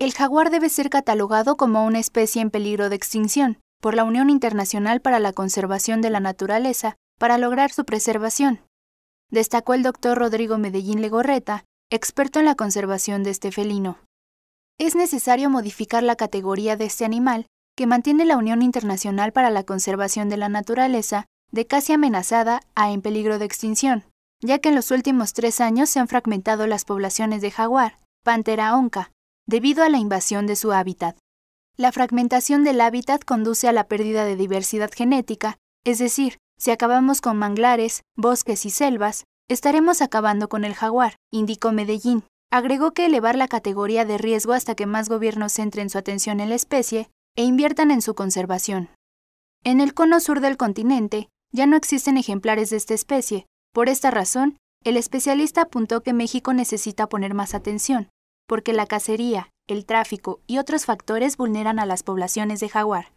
El jaguar debe ser catalogado como una especie en peligro de extinción por la Unión Internacional para la Conservación de la Naturaleza para lograr su preservación, destacó el doctor Rodrigo Medellín Legorreta, experto en la conservación de este felino. Es necesario modificar la categoría de este animal que mantiene la Unión Internacional para la Conservación de la Naturaleza de casi amenazada a en peligro de extinción, ya que en los últimos tres años se han fragmentado las poblaciones de jaguar, pantera onca, debido a la invasión de su hábitat. La fragmentación del hábitat conduce a la pérdida de diversidad genética, es decir, si acabamos con manglares, bosques y selvas, estaremos acabando con el jaguar, indicó Medellín. Agregó que elevar la categoría de riesgo hasta que más gobiernos centren su atención en la especie e inviertan en su conservación. En el cono sur del continente, ya no existen ejemplares de esta especie. Por esta razón, el especialista apuntó que México necesita poner más atención, porque la cacería, el tráfico y otros factores vulneran a las poblaciones de jaguar.